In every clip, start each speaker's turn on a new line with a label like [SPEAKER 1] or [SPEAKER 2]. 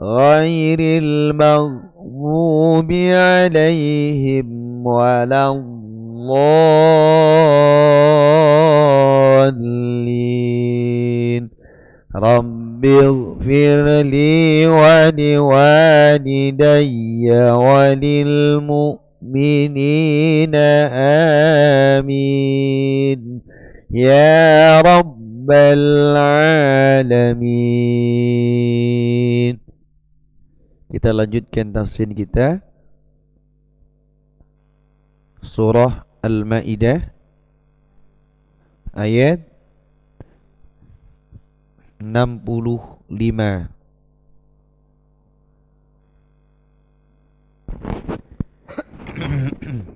[SPEAKER 1] غير المغضوب عليهم ولا الضالين رب اغفر لي ولوالدي وللمؤمنين آمين يا رب العالمين Kita lanjutkan tafsir kita. Surah Al-Maidah ayat 65.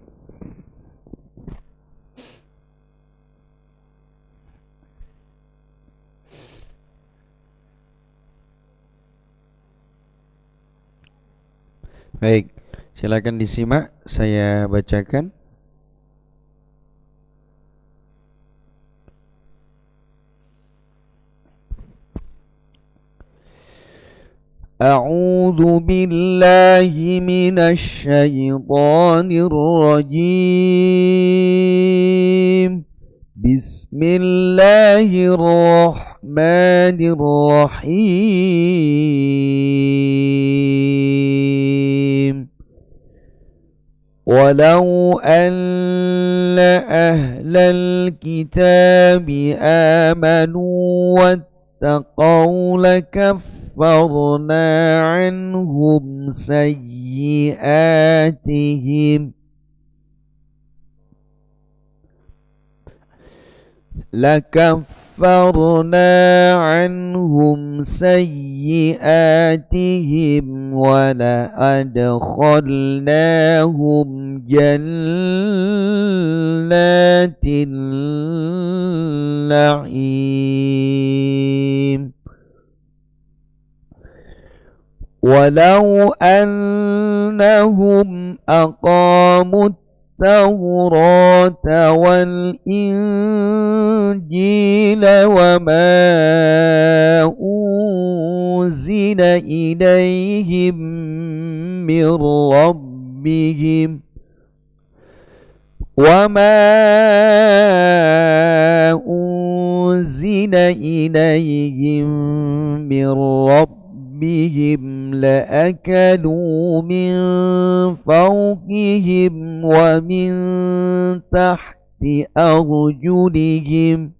[SPEAKER 1] Baik, silakan disimak saya bacakan. أعوذ بالله من الشيطان الرجيم بسم الله الرحمن ولو أن أهل الكتاب آمنوا واتقوا لكفرنا عنهم سيئاتهم لكفرنا كفرنا عنهم سيئاتهم ولأدخلناهم جنات النعيم ولو أنهم أقاموا التوراة والإنجيل وما أنزل إليهم من ربهم وما أنزل إليهم من ربهم ربهم لأكلوا من فوقهم ومن تحت أرجلهم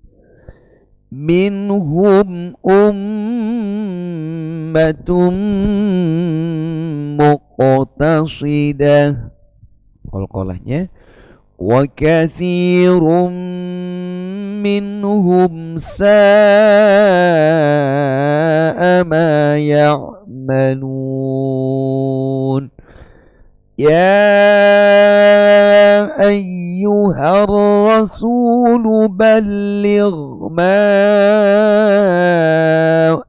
[SPEAKER 1] منهم أمة مقتصدة وكثير kolahnya منهم ساء ما يعملون يا أيها الرسول بلغ ما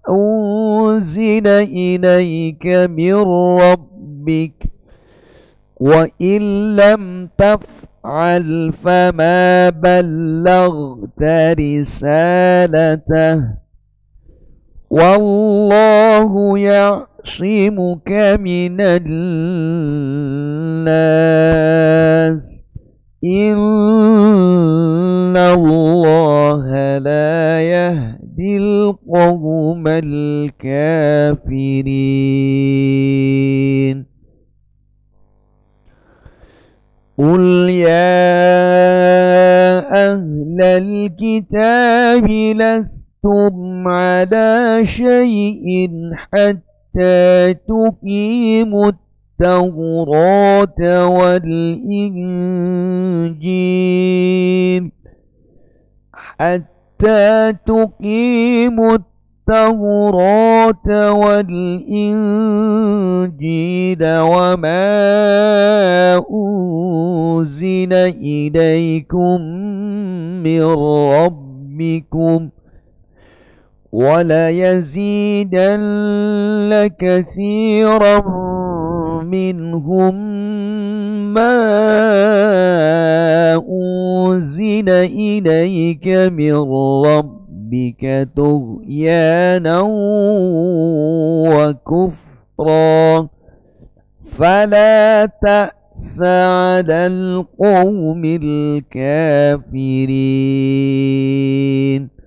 [SPEAKER 1] أنزل إليك من ربك وإن لم تفعل تفعل فما بلغت رسالته والله يعصمك من الناس إن الله لا يهدي القوم الكافرين قل يا أهل الكتاب لستم على شيء حتى تقيموا التوراة والإنجيل حتى تقيموا التوراة والإنجيل وما أنزل إليكم من ربكم وليزيدن كثيرا منهم ما أنزل إليك من ربك بك طغيانا وكفرا فلا تأس على القوم الكافرين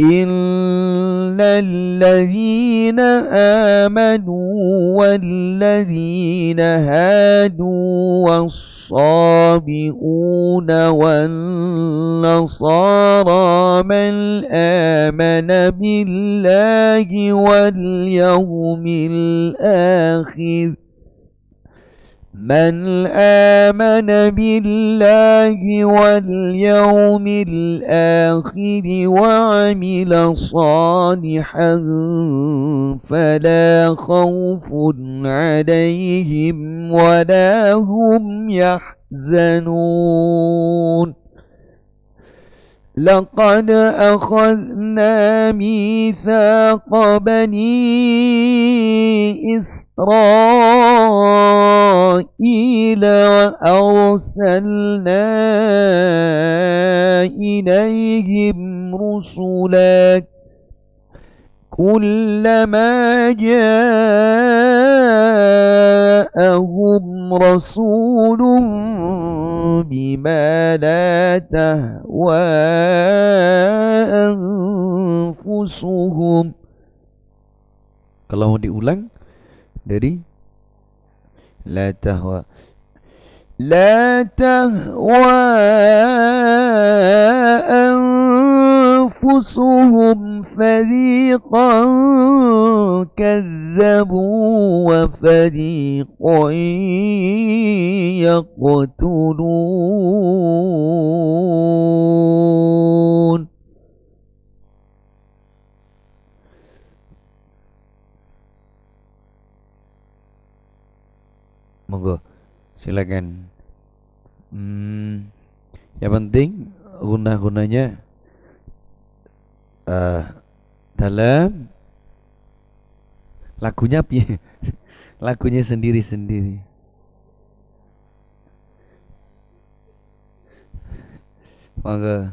[SPEAKER 1] إلا الذين آمنوا والذين هادوا والصابئون والنصارى من آمن بالله واليوم الآخر من آمن بالله واليوم الآخر وعمل صالحا فلا خوف عليهم ولا هم يحزنون لقد أخذنا ميثاق بني إسرائيل إسرائيل وأرسلنا إليهم رسلا كلما جاءهم رسول بما لا تهوى أنفسهم kalau diulang dari لا تهوى لا تهوى أنفسهم فريقا كذبوا وفريقا يقتلون silakan hmm, yang penting guna gunanya uh, eh, dalam lagunya piye lagunya sendiri sendiri monggo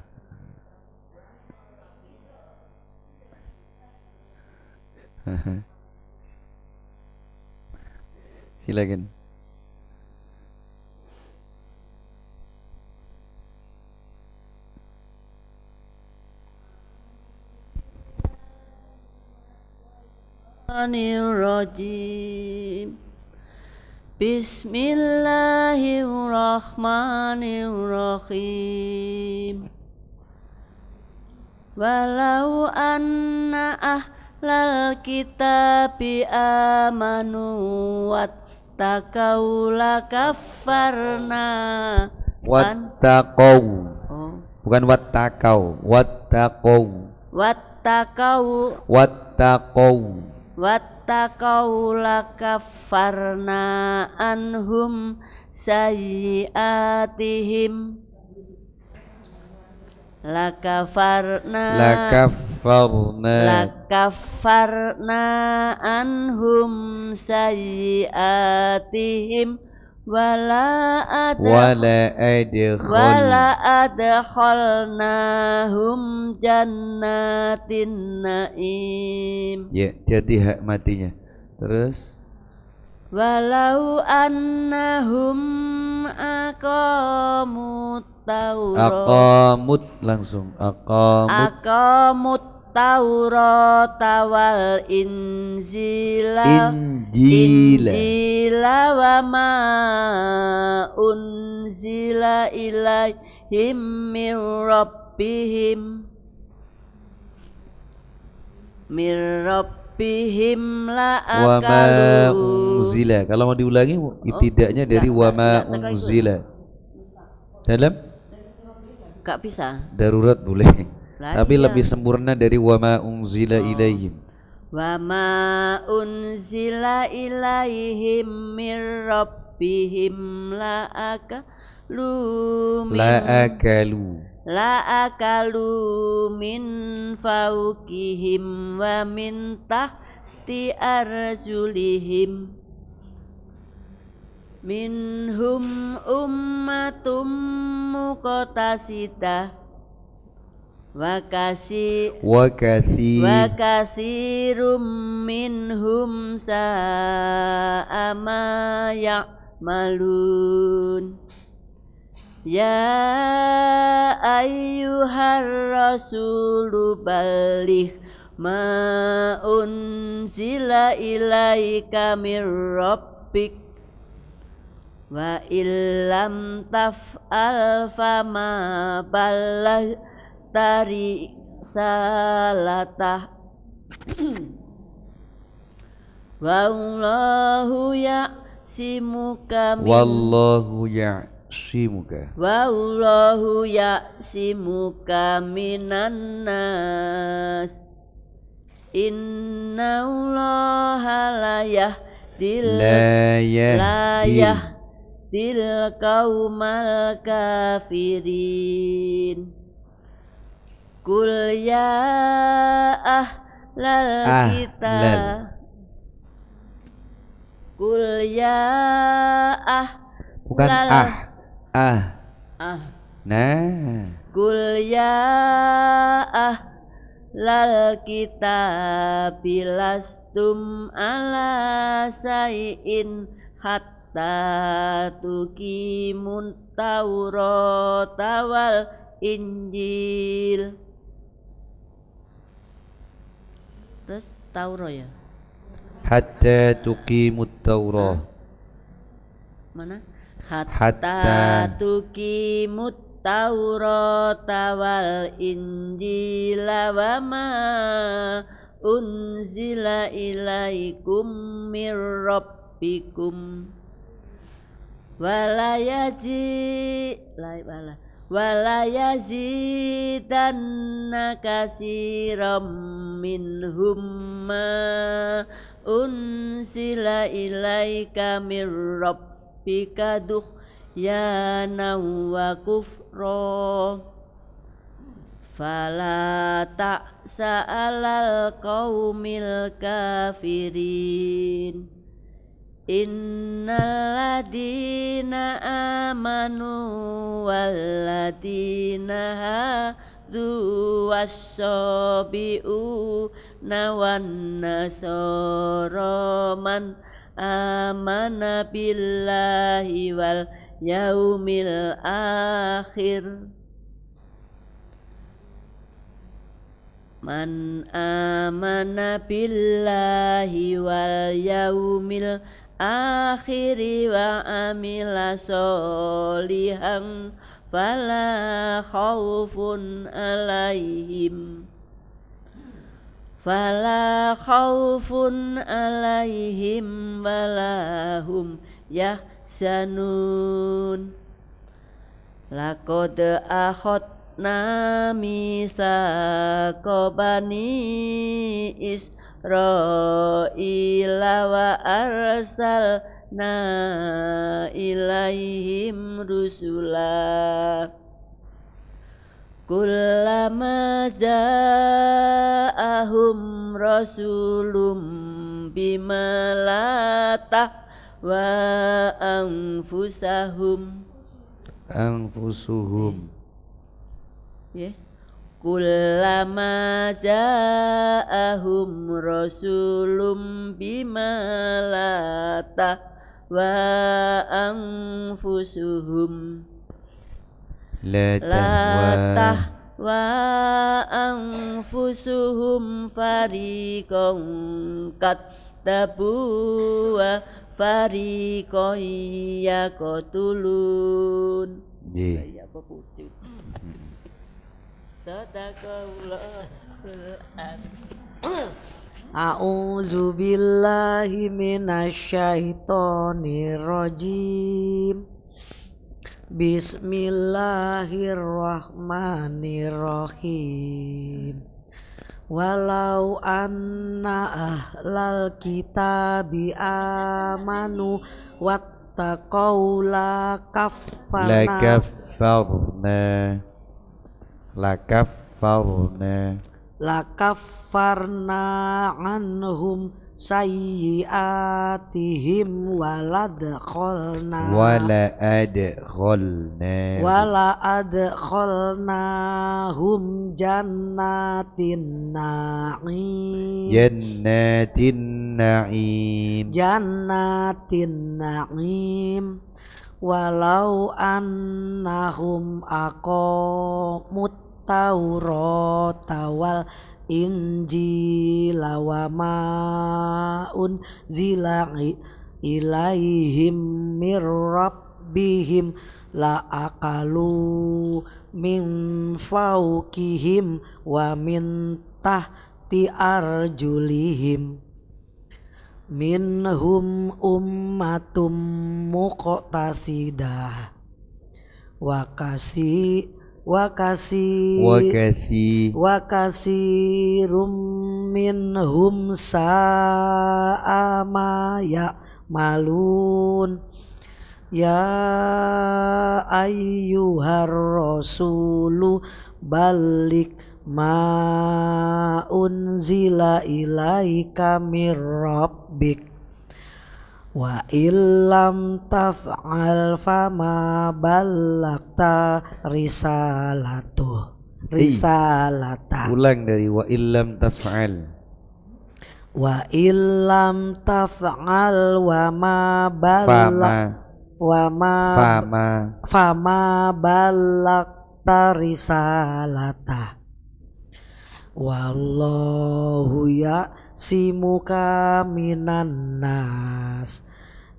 [SPEAKER 1] silakan
[SPEAKER 2] Bismillahirrahmanirrahim Bismillahirrahmanirrahim Walau anna ahlal kitabi amanu wattaqaw lakaffarna
[SPEAKER 1] Wattaqaw oh. Bukan wattaqaw, wattaqaw Wattaqaw
[SPEAKER 2] Wattaqaw, wattaqaw. wattaqaw wattaqau lakaffarna anhum sayyiatihim lakafarna lakafarna lakafarna anhum sayyiatihim wala ad wala
[SPEAKER 1] adkhal wala
[SPEAKER 2] adkhalnahum jannatin naim
[SPEAKER 1] ya jadi hak matinya terus
[SPEAKER 2] walau annahum aqamut taurat aqamut
[SPEAKER 1] langsung aqamut
[SPEAKER 2] aqamut Taurata wal Injila
[SPEAKER 1] Injila,
[SPEAKER 2] Injila wa ma unzila ilaihim min rabbihim min rabbihim la akalu
[SPEAKER 1] unzila kalau mau diulangi oh, dari enggak, wama unzila dalam
[SPEAKER 2] Kak bisa
[SPEAKER 1] darurat boleh tapi iya. lebih sempurna dari wama unzila oh. ilaihim.
[SPEAKER 2] Wama unzila ilaihim mir rabbihim la akalu min la
[SPEAKER 1] akalu
[SPEAKER 2] la akalu min faukihim wa min tahti arjulihim minhum ummatum sitah wakasi wakasi Wakasi rumin minhum amaya malun. Ya ayyuhar rasulu balih ma unzila ilaika mir rabbik wa illam taf'al fama balag tari salatah Wallahu ya simuka
[SPEAKER 1] Wallahu ya simuka
[SPEAKER 2] Wallahu ya simuka minan nas innallaha la ya dil
[SPEAKER 1] layah,
[SPEAKER 2] dil kaumal kafirin Kul ya ahlal ah, ah kita lal. Kul ya ah Bukan
[SPEAKER 1] lal. ah Ah Ah Nah
[SPEAKER 2] Kul ya ah lal kita bilastum ala sayin hatta tuki taurat tawal injil terus Tauro ya
[SPEAKER 1] hatta tuki Tauro
[SPEAKER 2] mana hatta, hatta tuqimut tawal wal Injila wa ma unzila ilaikum mir rabbikum wala yaji wala dan minhum ma unsila ilaika min rabbika duhyana wa kufra fala ta'sa alal qaumil kafirin Innaladina amanu waladina hadu wasobiu nawan nasoroman amana billahi wal yaumil akhir Man amana billahi wal yaumil akhir akhiri wa amila solihan fala khawfun alaihim fala khawfun alaihim walahum yahsanun lakod akhot misa kobani is ra'ila wa na ilaihim rusula Kullama za'ahum rasulum bima wa anfusahum
[SPEAKER 1] anfusuhum
[SPEAKER 2] ya yeah. Kulamaja ja'ahum rasulum bimalata la wa anfusuhum
[SPEAKER 3] la tahwa
[SPEAKER 2] wa anfusuhum fariqan katabu wa fariqan yaqtulun. Iya, apa putih?
[SPEAKER 4] A'udzu billahi minasyaitonir Bismillahirrahmanirrahim. Walau anna ahlal kitabi amanu wattaqau kaffarna.
[SPEAKER 1] La lakafarna
[SPEAKER 4] lakafarna anhum sayyiatihim waladkholna wala
[SPEAKER 1] adkholna
[SPEAKER 4] wala adkholna hum jannatin na'im
[SPEAKER 1] jannatin na'im
[SPEAKER 4] jannatin na'im walau annahum aqamut Taurat wal Injil wa maun ilaihim mir rabbihim la akalu min faukihim wa min tahti arjulihim minhum ummatum muqtasidah wa kasih wakasi wakasi wakasi minhum sa'ama ya malun ya ayyuhar rasulu balik ma unzila ilaika mir rabbik wa illam taf'al fama ballakta risalatu iya. risalata
[SPEAKER 1] ulang dari wa illam taf'al
[SPEAKER 4] wa illam taf'al wa ma ballak wa ma fama fama ballakta risalata wallahu ya simuka minan nas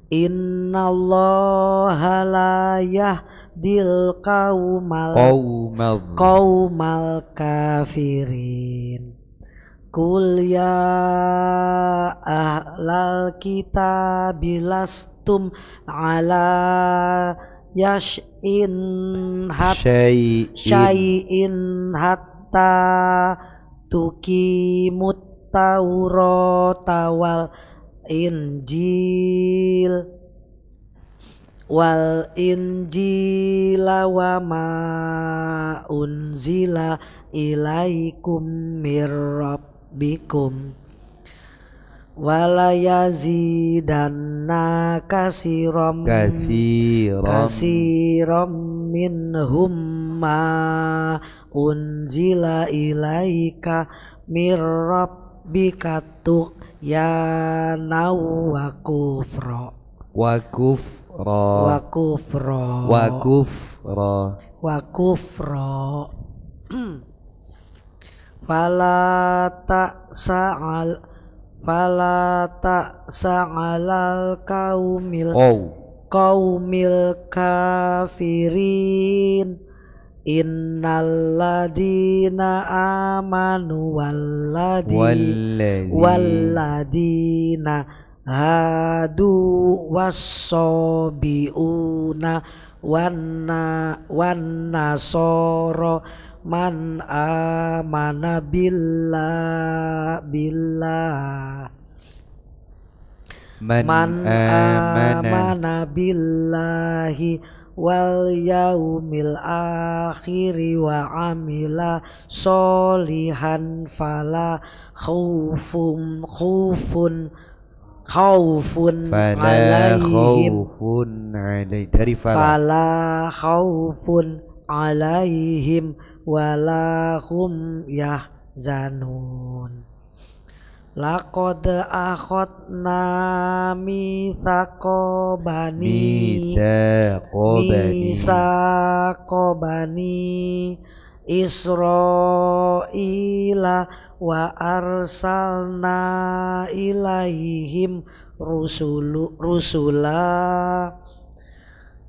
[SPEAKER 4] Innallaha la yahdil qaumal
[SPEAKER 1] qaumal
[SPEAKER 4] qaumal kafirin Kul ya ahlal kita bilastum ala yash'in hat syai'in syai'in hatta tukimut tawrota wal Injil wal injila wa ma unzila ilaikum mir rabbikum walayazi danna kasiram kasiram kasiram minhum ma unzila ilaika mir rabbika ya nau wakufro
[SPEAKER 1] wakufro wakufro wakufro
[SPEAKER 4] wakufro fala tak sa'al fala tak sa'alal kaumil oh. kaumil kafirin Innalladina amanu walladhi walladina, walladina hadu wasobiuna wana wana soro man amana billa billah
[SPEAKER 1] man, man amana, amana
[SPEAKER 4] billahi wal yaumil akhiri wa amila solihan fala khufum khufun khaufun fala khaufun
[SPEAKER 1] alaih dari fala
[SPEAKER 4] fala khaufun alaihim walahum yahzanun Laqad akhadna mitsaqo bani mitsaqo bani Israila wa arsalna ilaihim rusulu rusula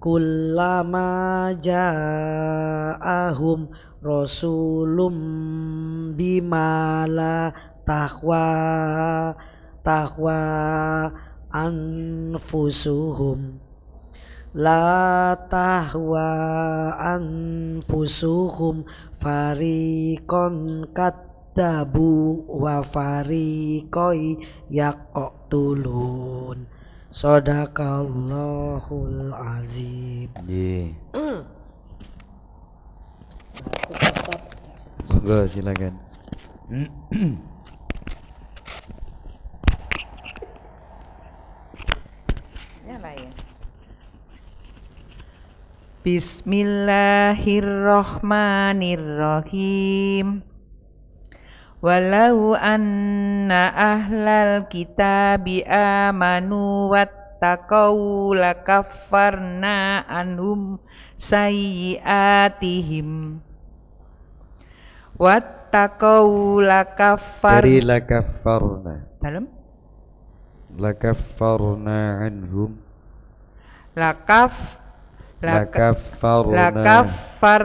[SPEAKER 4] kullama ja'ahum rasulum bimala tahwa tahwa anfusuhum la tahwa anfusuhum farikon kadabu wa farikoi yaktulun Sodakallahul azim yeah. Iya. Hmm.
[SPEAKER 1] Monggo silakan.
[SPEAKER 5] Bismillahirrohmanirrohim Walau anna ahlal kitabi amanu wattaqaw lakaffarna anhum sayyiatihim Wattaqaw lakaffar Dari
[SPEAKER 1] lakaffarna Dalam? Lakaffarna anhum
[SPEAKER 5] Lakaf lakafarna lakafar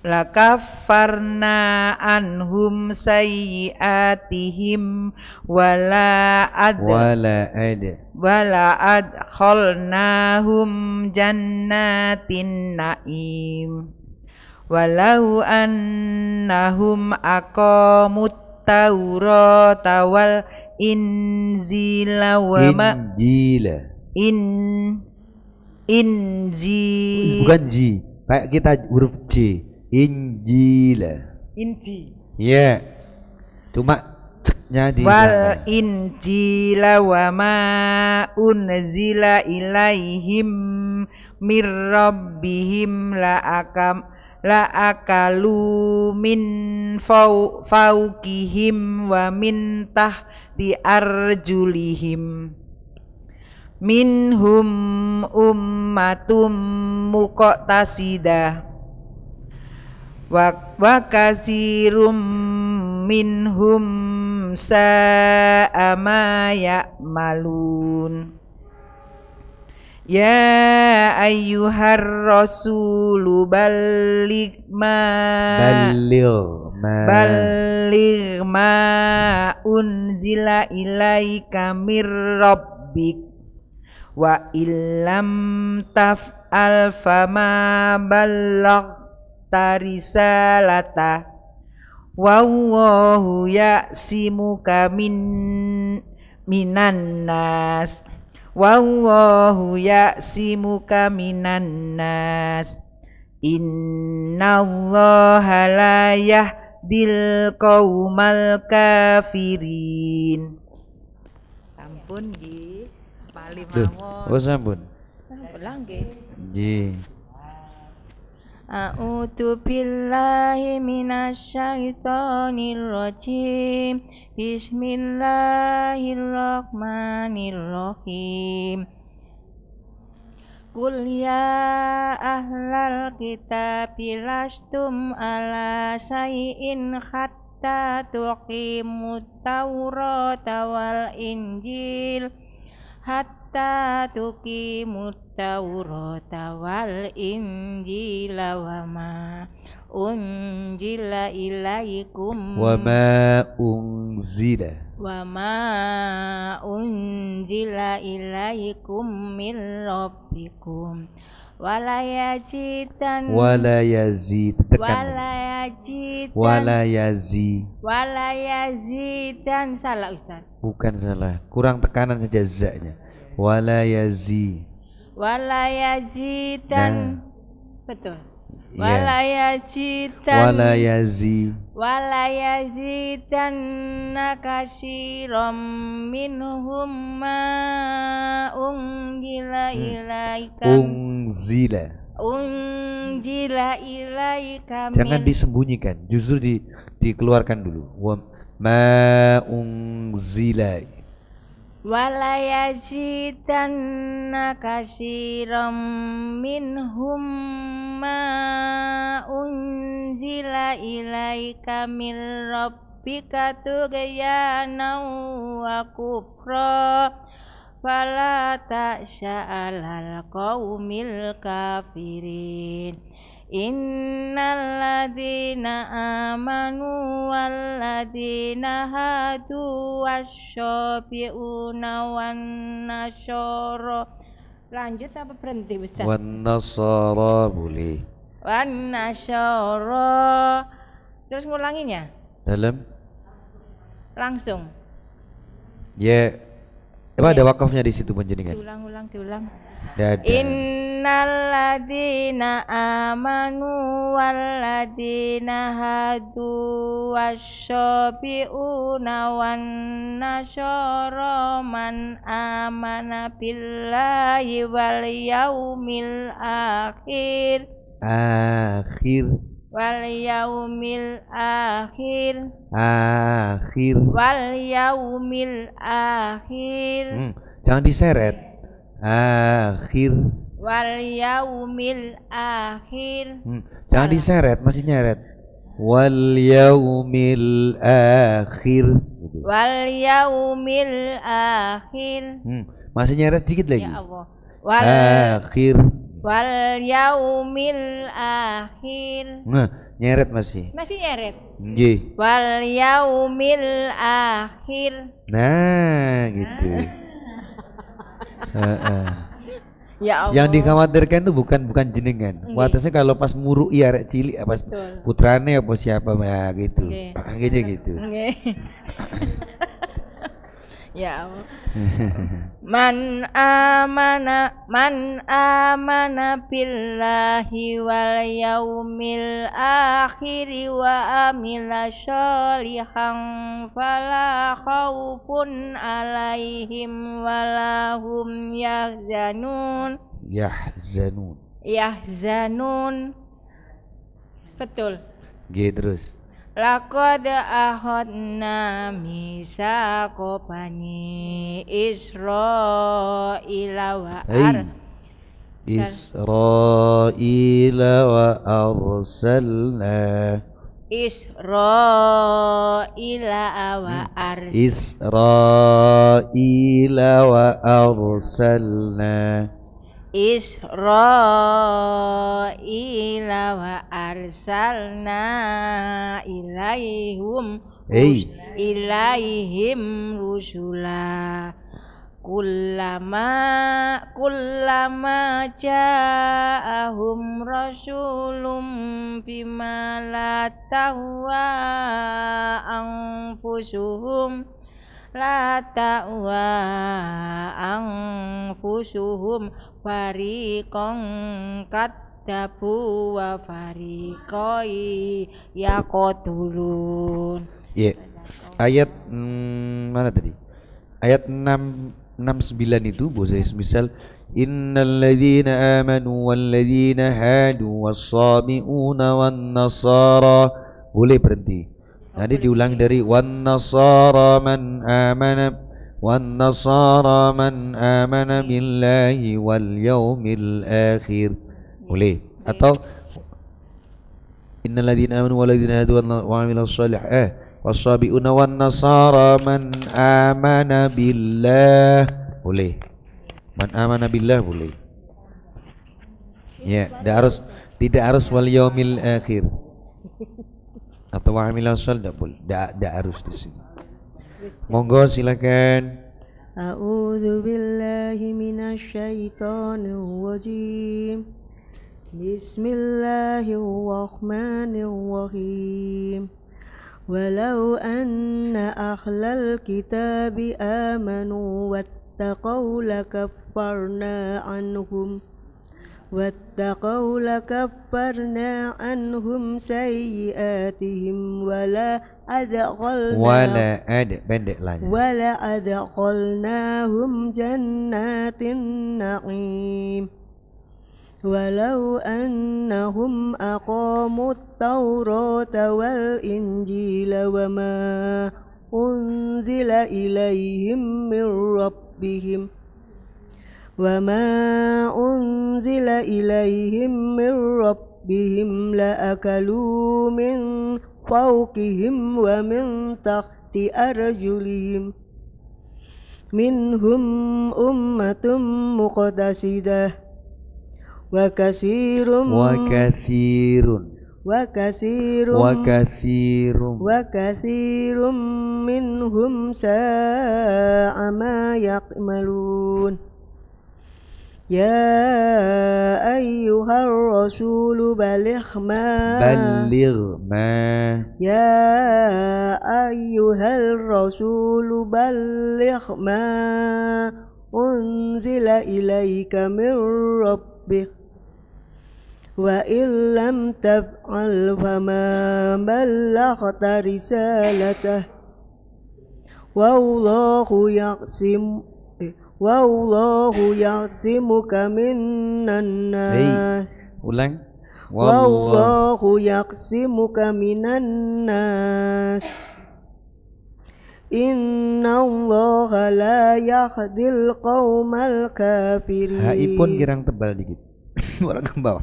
[SPEAKER 5] lakafarna anhum sayyiatihim wala ad wala ad wala adkhalnahum jannatin naim walau annahum aqamut taurat wal inzila wa ma
[SPEAKER 1] injila
[SPEAKER 5] in Inji. Bukan
[SPEAKER 1] Ji. Kayak kita huruf J. Inji lah. Inji. Iya. Yeah. Cuma ceknya di Wal
[SPEAKER 5] injila wa ma unzila ilaihim mir rabbihim la akam la akalu min fau, faukihim wa min di arjulihim minhum ummatum muqtasidah wa, wa kasirum minhum sa'a ma malun. Ya ayyuhar rasulu balik ma
[SPEAKER 1] balil ma
[SPEAKER 5] balil ma unzila ilaika mir rabbik wa illam taf'al fama ballagh tarisalata ya simu min minan nas ya ya'simuka minan nas allaha la yahdil qaumal kafirin sampun nggih Bali mawon. Oh sampun. Sampun lah nggih.
[SPEAKER 1] Nggih.
[SPEAKER 6] A'udzu billahi minasyaitonir rajim. Bismillahirrahmanirrahim. Qul ya ahlal kitab lastum ala sayin hatta tuqimut tawrata wal injil hatta hatta tuqimut taurata wal injila wa ma unjila ilaikum wa
[SPEAKER 1] ma unzila
[SPEAKER 6] wa ma unzila ilaikum min rabbikum walayajitan yajidan wala
[SPEAKER 1] yazid
[SPEAKER 6] tekan wala yajidan salah ustaz
[SPEAKER 1] bukan salah kurang tekanan saja zaknya wala yazi
[SPEAKER 6] wala dan betul wala yazi dan wala
[SPEAKER 1] yazi
[SPEAKER 6] wala yazi dan minhum ma ungila hmm. ilaika
[SPEAKER 1] ungzila
[SPEAKER 6] unzila ilaika jangan
[SPEAKER 1] disembunyikan justru di, dikeluarkan dulu ma ungzila
[SPEAKER 6] walayajidanna kasiram minhum ma unzila ilaika min rabbika tugyana wa kufra fala ta'sha alal kafirin Innalladzina amanu walladzina hadu wasyabi'una Unawan nasyara Lanjut apa berhenti Ustaz? Wan
[SPEAKER 1] nasara boleh
[SPEAKER 6] Wan nasyara Terus ngulanginya? Dalam Langsung
[SPEAKER 1] Ya yeah. Apa ada ya. wakafnya di situ penjenengan?
[SPEAKER 6] Diulang-ulang, diulang. diulang. Innaladina amanu waladina hadu washobi unawan nasyara man amana billahi wal yaumil akhir
[SPEAKER 3] akhir
[SPEAKER 6] wal yaumil akhir
[SPEAKER 1] akhir
[SPEAKER 6] wal yaumil akhir hmm,
[SPEAKER 1] jangan diseret akhir
[SPEAKER 6] wal yaumil akhir hmm.
[SPEAKER 1] jangan diseret masih nyeret wal yaumil akhir
[SPEAKER 6] wal yaumil akhir hmm.
[SPEAKER 1] masih nyeret sedikit lagi ya Allah wal akhir
[SPEAKER 6] wal yaumil akhir nah
[SPEAKER 1] nyeret masih
[SPEAKER 6] masih nyeret G. wal yaumil akhir
[SPEAKER 1] nah gitu nah. Ya Allah. Yang dikhawatirkan itu bukan bukan jenengan. Okay. Watasnya kalau pas muru iya rek cilik apa putrane apa siapa ya gitu. Okay. gitu.
[SPEAKER 6] Okay. Ya man amana man amana billahi wal yaumil akhir wa amila sholihan fala khaufun alaihim walahum yahzanun.
[SPEAKER 1] Yahzanun.
[SPEAKER 6] Yahzanun. Betul.
[SPEAKER 1] Gitu terus.
[SPEAKER 6] Laqad ahadna misaqo bani Israila wa ar
[SPEAKER 1] ilawa Israila wa arsalna
[SPEAKER 6] Israila wa hmm. arsalna
[SPEAKER 1] Israila wa arsalna
[SPEAKER 6] Israel wa arsalna ilaihum hey. ilaihim rusula kullama kullama ja'ahum rasulum bima la anfusuhum la ta'wa anfusuhum fariqan kadzabu wa fariqai
[SPEAKER 7] yaqtulun
[SPEAKER 1] ya ayat hmm, mana tadi ayat 6 69 itu Bu saya misal إن الذين آمنوا والذين هادوا والصابئون nasara boleh berhenti Jadi diulang dari wan nasara man amana wan nasara man amana billahi wal yaumil akhir. Boleh atau Innal innalladzina amanu wal walladzina hadu wa amilus salihah eh, was wan nasara man amana billah. Boleh. Man amana billah boleh. Ya, tidak harus tidak harus wal yaumil akhir. atau amil asal tak boleh tak tak harus di sini monggo silakan
[SPEAKER 3] a'udzu billahi minasy syaithanir rajim bismillahirrahmanirrahim ولو أن أهل الكتاب آمنوا واتقوا لكفرنا عنهم واتقوا لكفرنا عنهم سيئاتهم ولا أدخلناهم ولا أد ولا أدخلناهم جنات النعيم ولو أنهم أقاموا التوراة والإنجيل وما أنزل إليهم من ربهم وما أنزل إليهم من ربهم لأكلوا من فوقهم ومن تحت أرجلهم منهم أمة مقتصدة وكثير وكثير وكثير
[SPEAKER 1] وكثير
[SPEAKER 3] وكثير منهم ساء ما يعملون يا أيها الرسول بلغ ما
[SPEAKER 1] بلغ ما
[SPEAKER 3] يا أيها الرسول بلغ ما أنزل إليك من ربك وإن لم تفعل فما بلغت رسالته والله يقسم Wallahu yaqsimuka minan nas. Hey,
[SPEAKER 1] ulang. Wallahu
[SPEAKER 3] yaqsimuka minan nas. Inna Allah la yahdil qawmal kafirin. pun
[SPEAKER 1] girang tebal dikit. Orang ke bawah.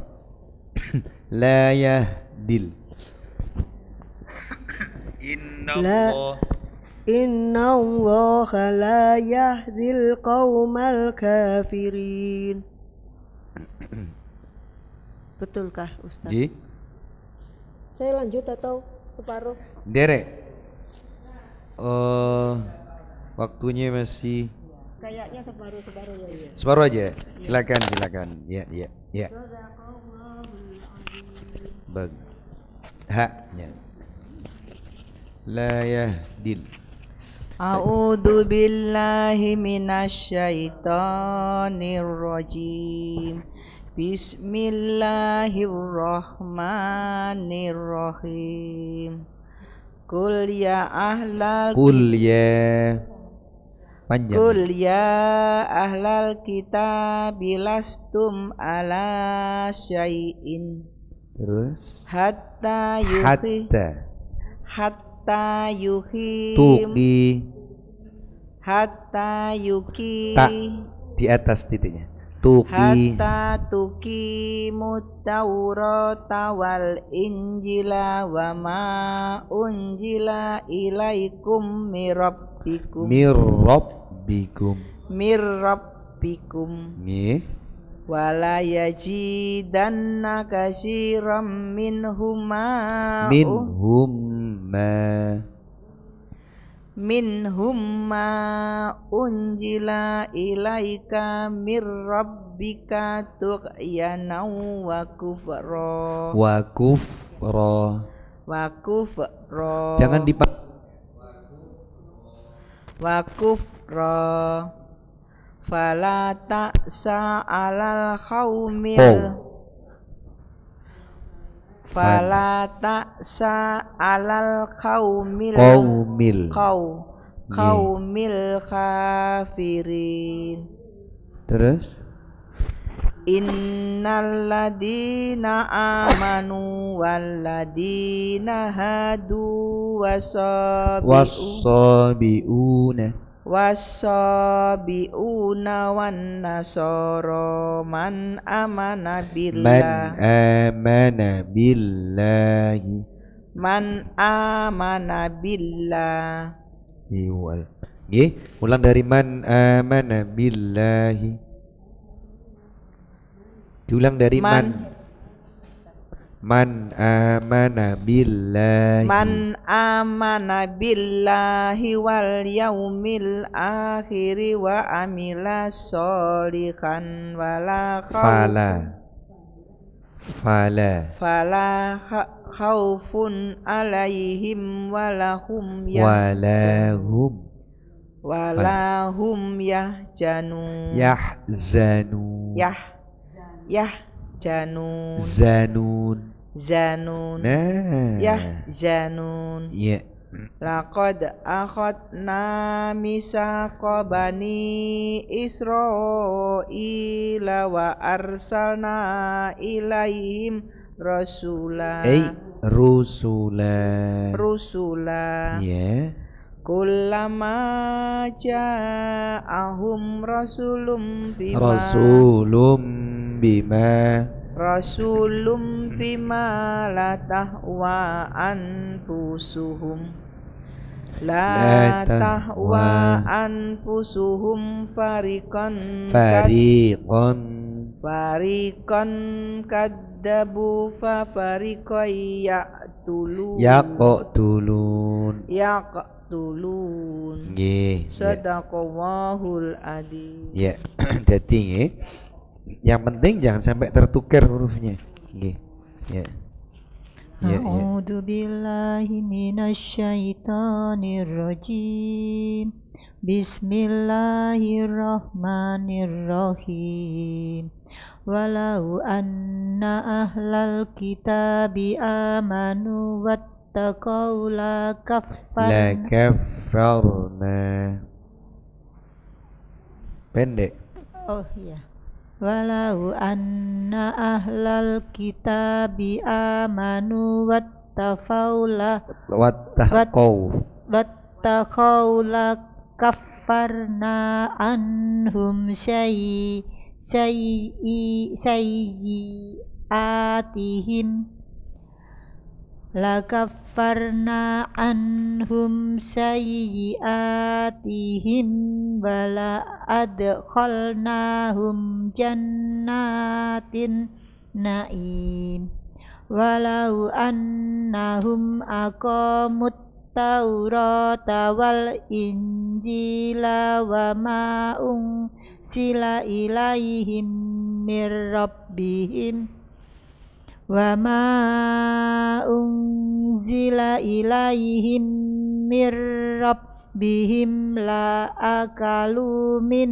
[SPEAKER 1] la yahdil.
[SPEAKER 3] Inna Allah Inna Allah la yahdil qawmal kafirin Betulkah Ustaz? Ji? Saya lanjut atau separuh?
[SPEAKER 1] Derek uh, Waktunya masih Kayaknya separuh separuh ya, ya. Separuh aja Silakan silakan Ya ya ya Bagus Haknya La yahdil
[SPEAKER 5] A'udzu billahi minasyaitonir rajim. Bismillahirrahmanirrahim. Kul ya ahlal Kul
[SPEAKER 1] ya panjang. Kul
[SPEAKER 5] ya ahlal kita bilastum ala syai'in.
[SPEAKER 1] Terus
[SPEAKER 5] hatta yufi hatta hatta hatta yuhi tu di hatta yuki tak
[SPEAKER 1] di atas titiknya tuki
[SPEAKER 5] hatta tuki mutaurata wal injila wa ma unjila ilaikum mirabbikum
[SPEAKER 1] mirabbikum
[SPEAKER 5] mirabbikum mi wala yajidanna kasiram minhuma minhum
[SPEAKER 1] ma
[SPEAKER 5] minhum ma unjila ilaika mir rabbika tuqyana wa kufra wa
[SPEAKER 1] kufra
[SPEAKER 5] wa kufra jangan di wa kufra fala ta'sa alal khaumil oh fala ta'sa alal qaumil qaumil kau qaumil iya. kafirin terus Innaladina amanu walladina hadu wasabi'u
[SPEAKER 1] wasabi'una
[SPEAKER 5] wasabiuna wan nasoro man amana billah
[SPEAKER 1] man amana billahi
[SPEAKER 5] man amana billah
[SPEAKER 1] iwal nggih ulang dari man amana billahi diulang dari man, man Man amana billahi Man
[SPEAKER 5] amana billahi wal yaumil akhiri wa amila sholihan wala fala
[SPEAKER 1] fala
[SPEAKER 5] fala khaufun alaihim walahum ya
[SPEAKER 1] walahum
[SPEAKER 5] walahum janu
[SPEAKER 1] yahzanun yah
[SPEAKER 5] yah janun zanun Zanun. Nah. Ya, Zanun. Ya. Yeah. Laqad akhadna misaqa bani Israila wa arsalna ilaihim rasula. Eh,
[SPEAKER 1] rusula.
[SPEAKER 5] Rusula. Ya. Yeah. Kullama ja'ahum rasulum bima
[SPEAKER 1] Rasulum bima
[SPEAKER 5] Rasulum fima la tahwa anfusuhum La tahwa anfusuhum farikon
[SPEAKER 1] Farikon
[SPEAKER 5] Farikon kadabu fa farikoy yaktulun
[SPEAKER 1] Yaktulun
[SPEAKER 5] Yaktulun Gih Sadaqallahul adi
[SPEAKER 1] Ya, jadi Yang penting jangan sampai tertukar hurufnya Gih Ya. ya. Ya,
[SPEAKER 7] A'udzu billahi minasyaitonir rajim. Bismillahirrahmanirrahim. Walau anna ahlal kitabi amanu wattaqau la kaffar. La
[SPEAKER 1] kaffarna. Pendek.
[SPEAKER 7] Oh iya walau anna ahlal kitabi amanu wattafaula
[SPEAKER 1] wattaqau
[SPEAKER 7] wattaqau kaffarna anhum syai syai syai atihim lakaffarna anhum sayyiatihim wala adkhalnahum jannatin naim walau annahum akamut taurata wal injila wa ma'ung sila ilaihim wa ma unzila ilaihim mir rabbihim la akalu min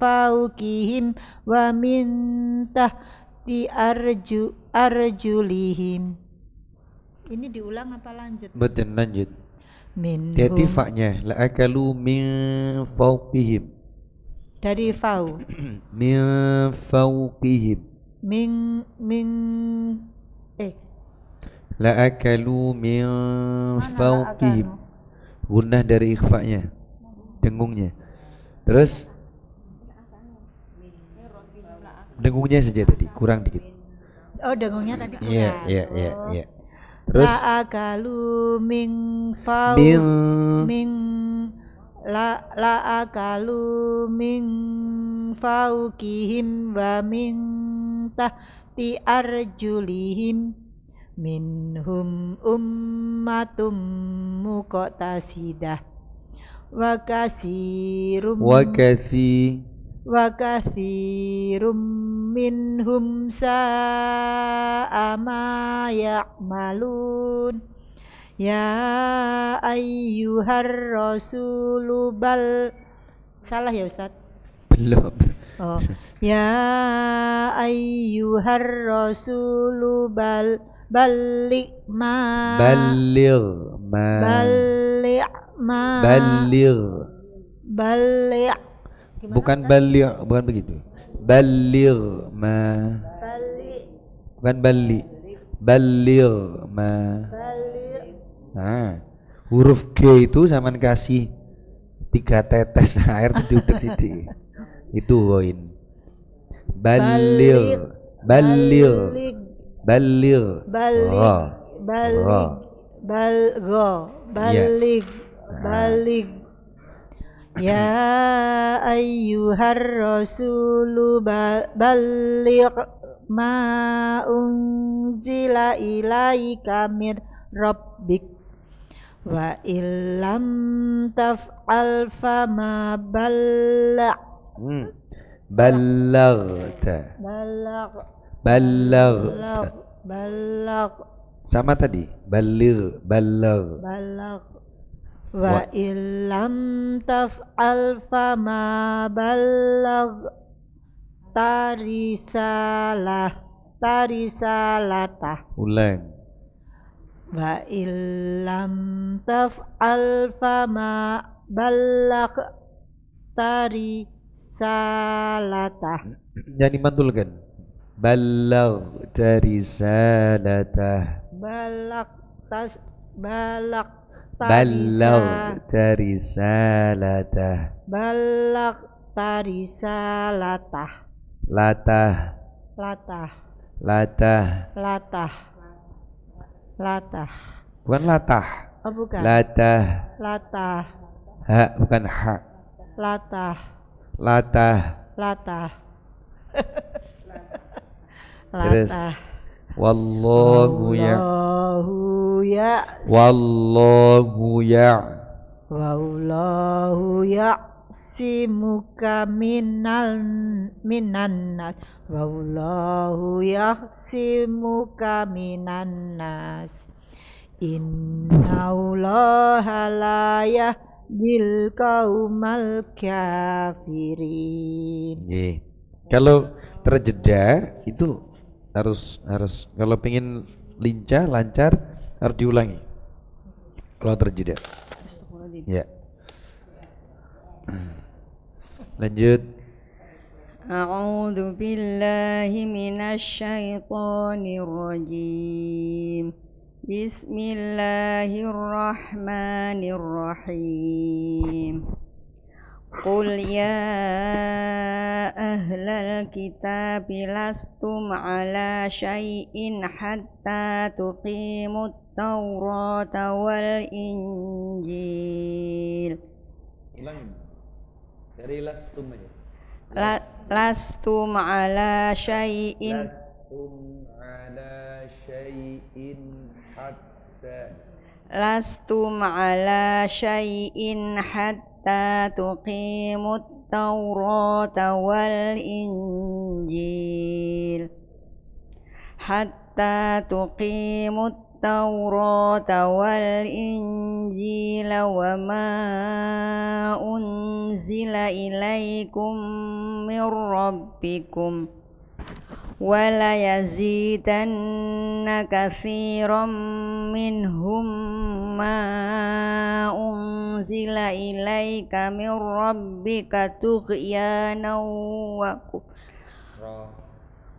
[SPEAKER 7] fawqihim wa min tahti arju arjulihim ini diulang apa lanjut?
[SPEAKER 1] Betul lanjut. Min. Jadi faknya la akalu min fawqihim.
[SPEAKER 7] Dari fau.
[SPEAKER 1] min fawqihim
[SPEAKER 7] Ming, ming, eh
[SPEAKER 1] la akalu min fawqihim gunnah dari ikhfa'nya dengungnya terus dengungnya saja tadi kurang dikit
[SPEAKER 7] oh dengungnya tadi kurang iya iya iya oh. iya terus la akalu min faw ming, min la la akalu min faukihim wa min tahti arjulihim minhum ummatum muqtasidah wa kasirum wa
[SPEAKER 1] kasi
[SPEAKER 7] wa kasirum minhum sa'a ma ya'malun ya ayyuhar rasulubal salah ya ustaz
[SPEAKER 3] belum oh
[SPEAKER 7] ya ayyuhar rasulu bal balik ma
[SPEAKER 1] balir ma balik
[SPEAKER 7] ma balir balik
[SPEAKER 1] bukan balir bukan begitu balir ma balik bukan balik balir ma balik nah huruf G itu zaman kasih tiga tetes air di titik itu goin balil balil balil balik oh. balik oh.
[SPEAKER 7] balgo balik balik Ya ayyuhar rasulu balik ma unzila ilaika min rabbik wa illam taf'al fama balak
[SPEAKER 1] balak, hmm.
[SPEAKER 7] balak,
[SPEAKER 1] Ballag.
[SPEAKER 7] Ballagta.
[SPEAKER 1] Sama tadi. Ballir. Ballag.
[SPEAKER 7] Ballag. Wa illam taf'al fama ballag tarisalah tarisalatah. Ulang. Wa illam alfa ma ballag tari Salata,
[SPEAKER 1] yang dimantulkan Balau dari Salata.
[SPEAKER 7] Balak tas balak Balau
[SPEAKER 1] dari Salata.
[SPEAKER 7] Balak dari Salata.
[SPEAKER 1] latah latah latah
[SPEAKER 7] latah latah
[SPEAKER 1] bukan latah oh, bukan latah
[SPEAKER 7] latah
[SPEAKER 1] ha bukan ha
[SPEAKER 7] latah
[SPEAKER 1] Lata. Lata. Lata. Wallahu ya.
[SPEAKER 7] Wallahu ya.
[SPEAKER 1] Wallahu ya.
[SPEAKER 3] Wallahu
[SPEAKER 7] ya yaqsimuka minal minan nas wallahu muka minan nas innallaha la bil kaumal
[SPEAKER 3] kafirin.
[SPEAKER 1] Kalau terjeda itu harus harus kalau pengen lincah lancar harus diulangi. Kalau terjeda. Ya. Lanjut.
[SPEAKER 8] A'udzu billahi minasy syaithanir rajim. Bismillahirrahmanirrahim. Qul ya ahlal kitab lastum ala syai'in hatta tuqimut tawrata wal injil. Ulangi.
[SPEAKER 1] Dari lastum aja.
[SPEAKER 8] La, lastum ala syai'in.
[SPEAKER 1] Lastum ala syai'in
[SPEAKER 8] لستم على شيء حتى تقيموا التوراة والإنجيل حتى تقيموا التوراة والإنجيل وما أنزل إليكم من ربكم وليزيدن كثيرا منهم ما أنزل إليك من ربك تغيانا وكفرا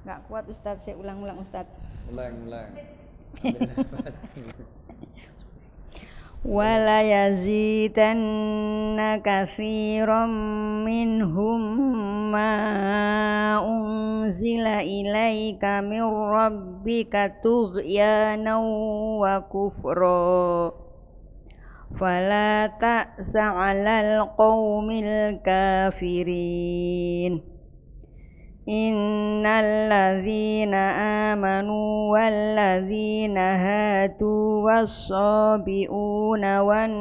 [SPEAKER 8] nggak kuat Ustadz saya ulang-ulang Ustadz ulang-ulang wala yazidanna katsiran minhum ma unzila ilaika min rabbika tughyana wa kufra fala ta'sa 'alal qaumil kafirin Innalladzina amanu walladzina hadu wassabi'una wan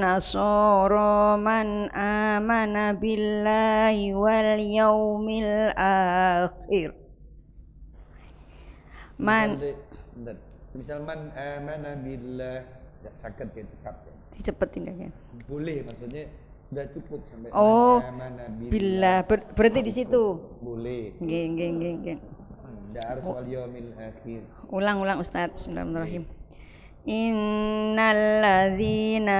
[SPEAKER 8] nasara man amana billahi wal yaumil akhir
[SPEAKER 1] Misal man amana billah ya,
[SPEAKER 8] sakit ya cepat ya.
[SPEAKER 1] Boleh maksudnya udah cukup sampai oh mana, bila, bila. Ber berhenti di situ boleh geng
[SPEAKER 8] geng geng geng dar wal yaumil akhir ulang-ulang Ustaz Bismillahirrahmanirrahim Innalladzina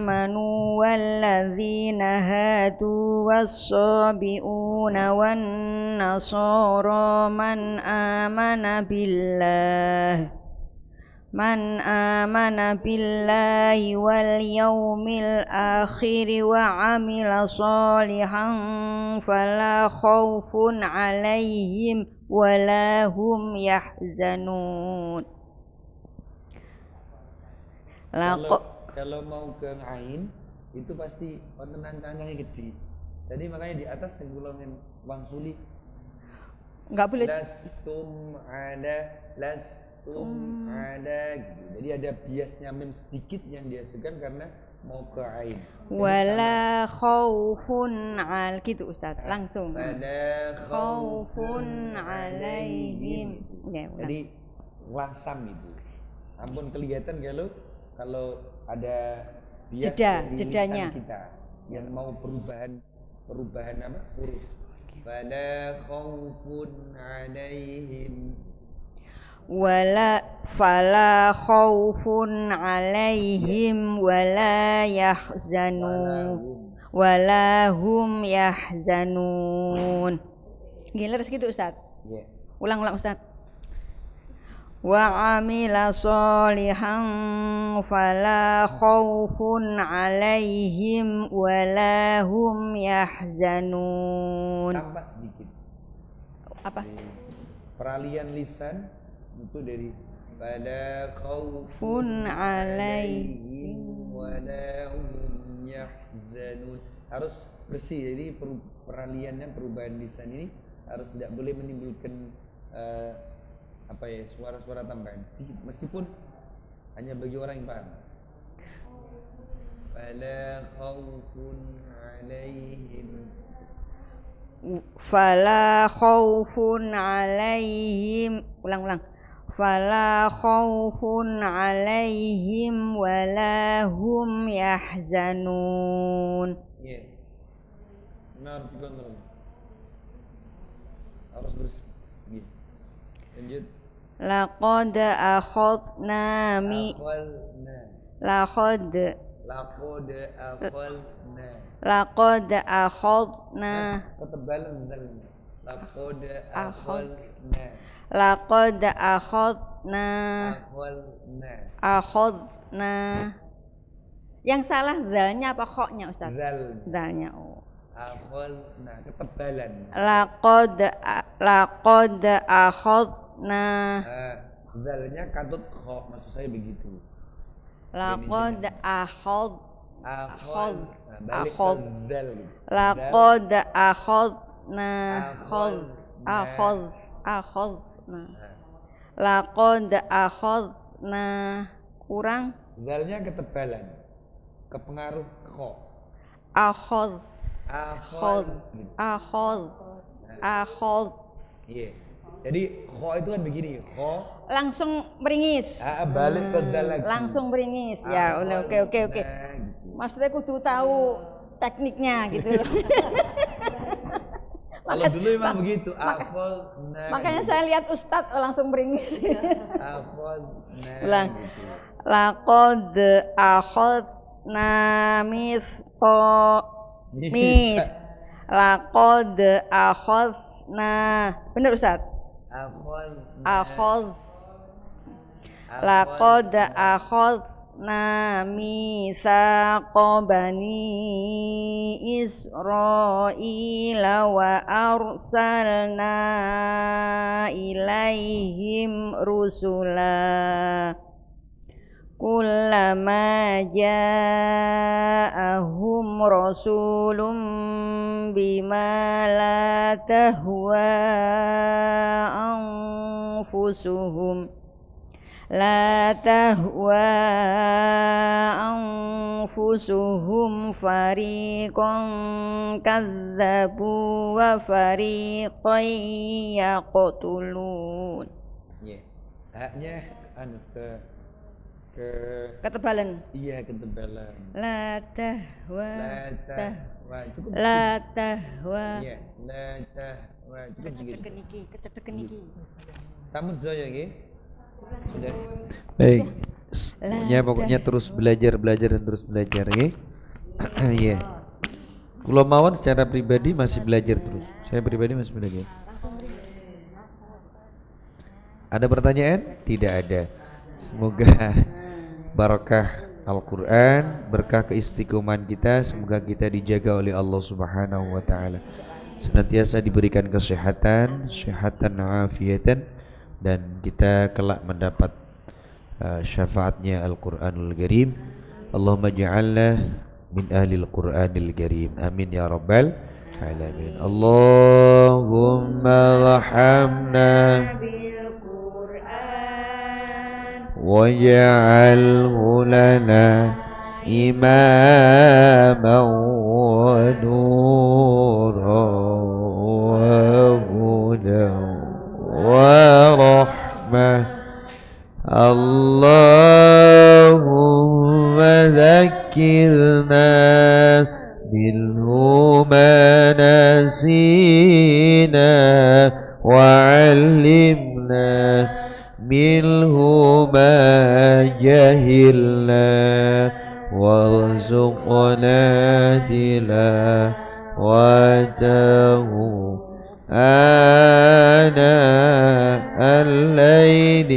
[SPEAKER 8] amanu walladzina hadu was-sabiuna wan-nasara man amana billah Man amana billahi wal الآخر akhir wa amila salihan fala khawfun alaihim wala hum yahzanun. Kalau,
[SPEAKER 1] kalau mau ke Ain itu pasti kontenan tanjangnya gede. Jadi makanya di atas gulungin Bang Suli. Enggak boleh. tum ada las tuh hmm. ada gitu. Jadi ada biasnya mem sedikit yang diajukan karena mau ke air.
[SPEAKER 8] Wala khaufun al gitu Ustaz, langsung. Ada khaufun alaihim. Ya,
[SPEAKER 1] Jadi wasam itu. Ampun kelihatan kalau kalau ada bias jeda, jedanya kita yang mau perubahan perubahan apa huruf. Wala khaufun alaihim
[SPEAKER 8] wala fala khaufun alaihim wala yahzanun wala hum yahzanun gila harus gitu Ustaz yeah. ulang-ulang Ustaz wa amila solihan fala khaufun alaihim wala hum yahzanun tambah apa peralihan
[SPEAKER 1] lisan itu dari fala khaufun alaihim wa hum yahzanun harus bersih jadi per, dan perubahan lisan ini harus tidak boleh menimbulkan uh, apa ya suara-suara tambahan meskipun hanya bagi orang yang paham fala khaufun alaihim
[SPEAKER 8] fala khaufun alaihim ulang-ulang فلا خوف عليهم ولا هم يحزنون benar juga harus
[SPEAKER 1] bersih iya. lanjut
[SPEAKER 8] laqad akhadna mi laqad laqad akhadna laqad akhadna
[SPEAKER 1] ketebalan laqad akhadna
[SPEAKER 8] laqad akhadna akhadna yang salah zalnya apa khoknya Ustaz? Zal. Zalnya. Oh. Akhadna ketebalan. Laqad laqad akhadna.
[SPEAKER 1] Ah, zalnya katut khok maksud saya begitu. Laqad
[SPEAKER 8] akhad akhad akhad ah, laqad akhadna akhad akhad akhad the nah. Laqad akhodna kurang dalnya
[SPEAKER 1] ketebalan. Kepengaruh kok.
[SPEAKER 8] akhod akhod akhod akhod
[SPEAKER 1] Iya. Jadi ko itu kan begini, ko
[SPEAKER 8] langsung beringis. Ah, ah, balik ke dal lagi. Langsung beringis Ya, ah, oke oke oke. Maksudnya aku tuh tahu tekniknya gitu loh.
[SPEAKER 1] Kalau dulu memang begitu. Apple nang. Makanya gitu. saya
[SPEAKER 8] lihat Ustadz oh, langsung beringis. Iya,
[SPEAKER 1] Apple
[SPEAKER 8] Lakod akhod namis to mis. Lakod akhod nah. Gitu. Iya. Benar Ustadz? Akhod. Nah. Akhod. Lakod nah. akhod na misa qobani isra'ila wa arsalna ilaihim rusula kullama ja'ahum rasulun bima la tahwa anfusuhum لا تهوى أنفسهم فريقا كذبوا وفريقا يقتلون
[SPEAKER 1] yeah. haknya anu ke ke ketebalan iya ketebalan la tahwa la tahwa cukup la tahwa iya la tahwa cukup sedikit niki iya. tamu zoya sudah. Baik. Ya pokoknya terus belajar, belajar dan terus belajar ya. Iya. Kalau mawon secara pribadi masih belajar terus. Saya pribadi masih belajar. Ada pertanyaan? Tidak ada. Semoga barokah Al-Quran, berkah keistiqomahan kita, semoga kita dijaga oleh Allah Subhanahu wa taala. Senantiasa diberikan kesehatan, sehatan afiatan dan kita kelak mendapat uh, syafaatnya Al-Quranul Karim Allahumma ja'alna min ahli Al-Quranil Karim amin ya rabbal alamin Allahumma rahamna واجعله لنا إماما ونورا وهدى ورحمة اللهم ذكرنا منهما نسينا وعلمنا منهما جهلنا وارزقنا وتهوى آناء الليل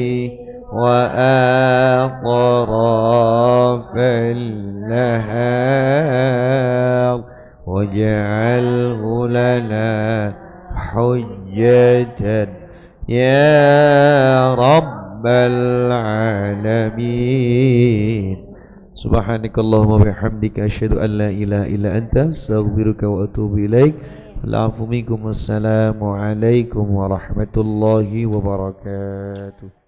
[SPEAKER 1] وأطراف النهار واجعله لنا حجة يا رب العالمين سبحانك اللهم وبحمدك أشهد أن لا إله إلا أنت أستغفرك وأتوب إليك العفو منكم والسلام عليكم ورحمة الله وبركاته